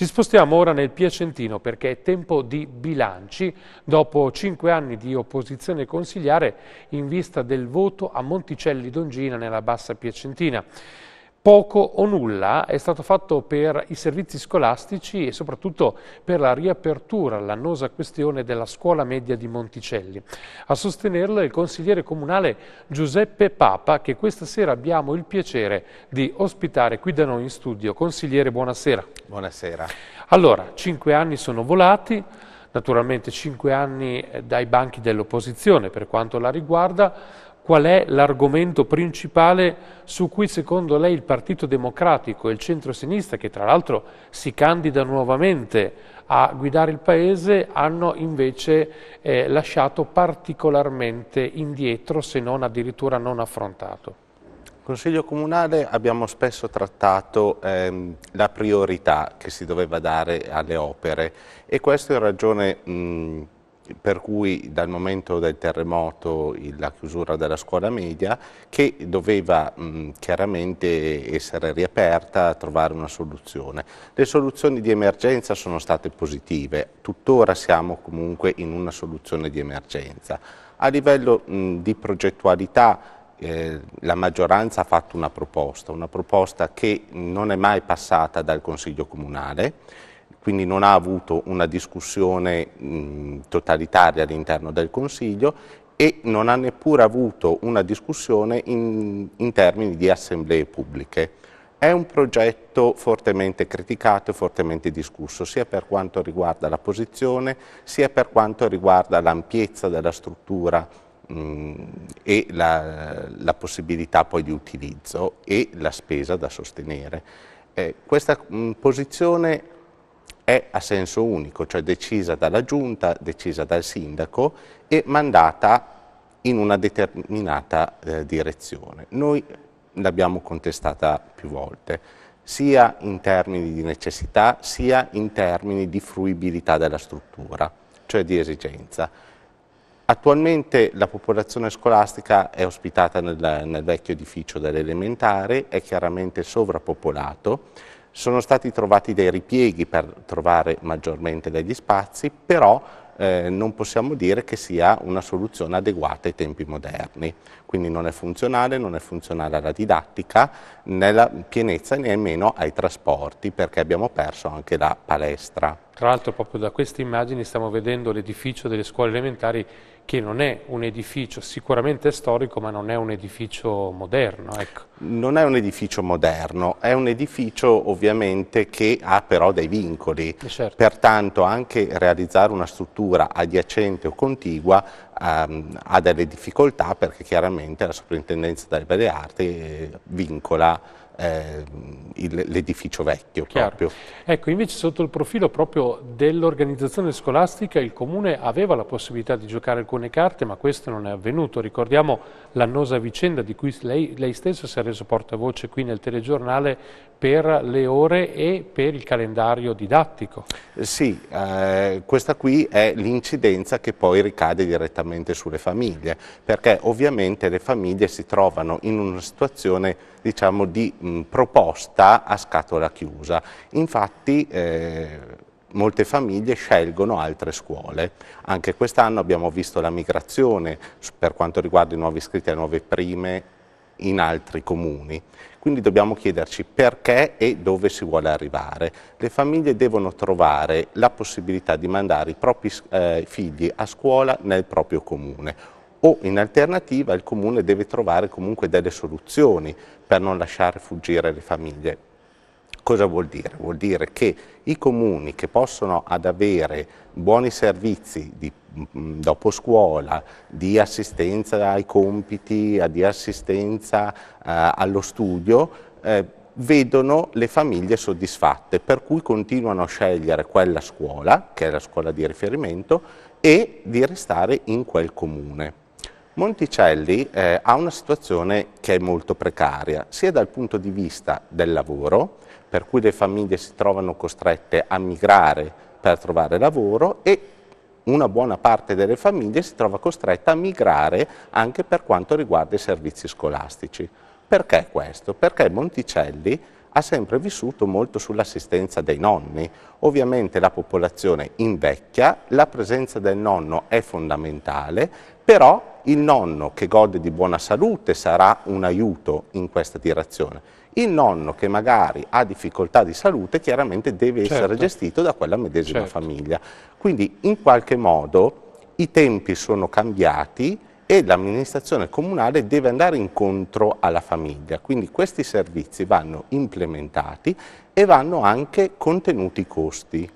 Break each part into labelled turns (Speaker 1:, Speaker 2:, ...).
Speaker 1: Ci spostiamo ora nel Piacentino perché è tempo di bilanci. Dopo cinque anni di opposizione consigliare in vista del voto a Monticelli d'Ongina nella Bassa Piacentina poco o nulla è stato fatto per i servizi scolastici e soprattutto per la riapertura all'annosa questione della scuola media di Monticelli. A sostenerlo è il consigliere comunale Giuseppe Papa che questa sera abbiamo il piacere di ospitare qui da noi in studio. Consigliere, buonasera. Buonasera. Allora, cinque anni sono volati, naturalmente cinque anni eh, dai banchi dell'opposizione per quanto la riguarda, qual è l'argomento principale su cui secondo lei il Partito Democratico e il centro-sinistra, che tra l'altro si candida nuovamente a guidare il Paese, hanno invece eh, lasciato particolarmente indietro, se non addirittura non affrontato?
Speaker 2: Consiglio Comunale abbiamo spesso trattato ehm, la priorità che si doveva dare alle opere e questo è ragione... Mh, per cui dal momento del terremoto la chiusura della scuola media che doveva mh, chiaramente essere riaperta, trovare una soluzione. Le soluzioni di emergenza sono state positive, tuttora siamo comunque in una soluzione di emergenza. A livello mh, di progettualità eh, la maggioranza ha fatto una proposta, una proposta che non è mai passata dal Consiglio Comunale, quindi non ha avuto una discussione mh, totalitaria all'interno del Consiglio e non ha neppure avuto una discussione in, in termini di assemblee pubbliche. È un progetto fortemente criticato e fortemente discusso, sia per quanto riguarda la posizione, sia per quanto riguarda l'ampiezza della struttura mh, e la, la, possibilità poi di utilizzo e la spesa da sostenere. Eh, questa mh, posizione è a senso unico, cioè decisa dalla giunta, decisa dal sindaco e mandata in una determinata eh, direzione. Noi l'abbiamo contestata più volte, sia in termini di necessità, sia in termini di fruibilità della struttura, cioè di esigenza. Attualmente la popolazione scolastica è ospitata nel, nel vecchio edificio dell'elementare, è chiaramente sovrappopolato, sono stati trovati dei ripieghi per trovare maggiormente degli spazi, però eh, non possiamo dire che sia una soluzione adeguata ai tempi moderni. Quindi non è funzionale, non è funzionale alla didattica, nella pienezza nemmeno ai trasporti, perché abbiamo perso anche la palestra.
Speaker 1: Tra l'altro proprio da queste immagini stiamo vedendo l'edificio delle scuole elementari che non è un edificio sicuramente storico ma non è un edificio moderno. Ecco.
Speaker 2: Non è un edificio moderno, è un edificio ovviamente che ha però dei vincoli, eh, certo. pertanto anche realizzare una struttura adiacente o contigua ehm, ha delle difficoltà perché chiaramente la sovrintendenza delle belle arti eh, vincola eh, l'edificio vecchio Chiaro. proprio.
Speaker 1: Ecco, invece sotto il profilo proprio dell'organizzazione scolastica il Comune aveva la possibilità di giocare alcune carte, ma questo non è avvenuto. Ricordiamo l'annosa vicenda di cui lei, lei stesso si è reso portavoce qui nel telegiornale per le ore e per il calendario didattico.
Speaker 2: Sì, eh, questa qui è l'incidenza che poi ricade direttamente sulle famiglie, perché ovviamente le famiglie si trovano in una situazione diciamo, di mh, proposta a scatola chiusa. Infatti eh, molte famiglie scelgono altre scuole. Anche quest'anno abbiamo visto la migrazione per quanto riguarda i nuovi iscritti alle nuove prime in altri comuni. Quindi dobbiamo chiederci perché e dove si vuole arrivare. Le famiglie devono trovare la possibilità di mandare i propri eh, figli a scuola nel proprio comune o in alternativa il comune deve trovare comunque delle soluzioni per non lasciare fuggire le famiglie. Cosa vuol dire? Vuol dire che i comuni che possono ad avere buoni servizi di, mm, dopo scuola, di assistenza ai compiti, di assistenza eh, allo studio, eh, vedono le famiglie soddisfatte, per cui continuano a scegliere quella scuola, che è la scuola di riferimento, e di restare in quel comune. Monticelli eh, ha una situazione che è molto precaria, sia dal punto di vista del lavoro, per cui le famiglie si trovano costrette a migrare per trovare lavoro e una buona parte delle famiglie si trova costretta a migrare anche per quanto riguarda i servizi scolastici. Perché questo? Perché Monticelli ha sempre vissuto molto sull'assistenza dei nonni. Ovviamente la popolazione invecchia, la presenza del nonno è fondamentale, però il nonno che gode di buona salute sarà un aiuto in questa direzione. Il nonno che magari ha difficoltà di salute chiaramente deve certo. essere gestito da quella medesima certo. famiglia. Quindi in qualche modo i tempi sono cambiati e l'amministrazione comunale deve andare incontro alla famiglia. Quindi questi servizi vanno implementati e vanno anche contenuti i costi.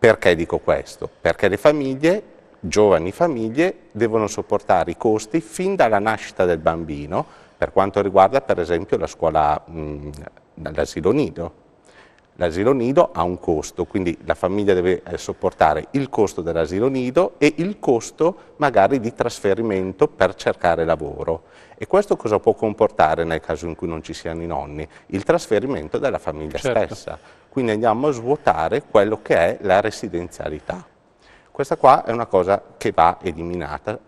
Speaker 2: Perché dico questo? Perché le famiglie giovani famiglie devono sopportare i costi fin dalla nascita del bambino, per quanto riguarda per esempio la scuola, l'asilo nido. L'asilo nido ha un costo, quindi la famiglia deve eh, sopportare il costo dell'asilo nido e il costo magari di trasferimento per cercare lavoro. E questo cosa può comportare nel caso in cui non ci siano i nonni? Il trasferimento della famiglia certo. stessa. Quindi andiamo a svuotare quello che è la residenzialità. Questa qua è una cosa che va eliminata.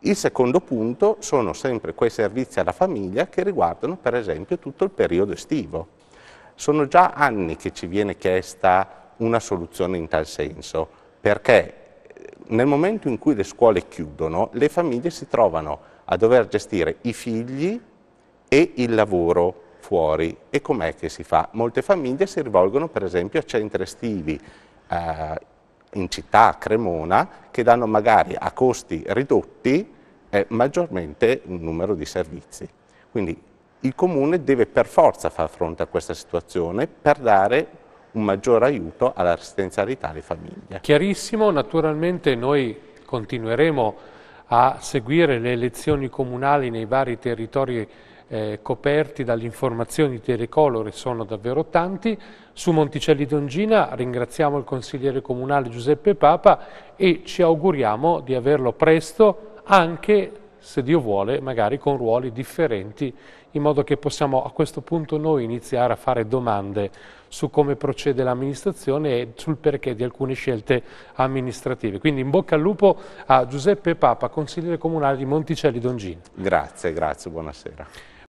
Speaker 2: Il secondo punto sono sempre quei servizi alla famiglia che riguardano per esempio tutto il periodo estivo. Sono già anni che ci viene chiesta una soluzione in tal senso, perché eh, nel momento in cui le scuole chiudono, le famiglie si trovano a dover gestire i figli e il lavoro fuori. E com'è che si fa? Molte famiglie si rivolgono per esempio a centri estivi, eh, in città, a Cremona, che danno magari a costi ridotti eh, maggiormente un numero di servizi. Quindi il Comune deve per forza far fronte a questa situazione per dare un maggior aiuto alla all'assistenzialità alle famiglie.
Speaker 1: Chiarissimo, naturalmente noi continueremo a seguire le elezioni comunali nei vari territori eh, coperti dall'informazione di Recolore sono davvero tanti. Su Monticelli d'Ongina ringraziamo il consigliere comunale Giuseppe Papa e ci auguriamo di averlo presto anche se Dio vuole, magari con ruoli differenti, in modo che possiamo a questo punto noi iniziare a fare domande su come procede l'amministrazione e sul perché di alcune scelte amministrative. Quindi in bocca al lupo a Giuseppe Papa, consigliere comunale di Monticelli d'Ongino.
Speaker 2: Grazie, grazie, buonasera.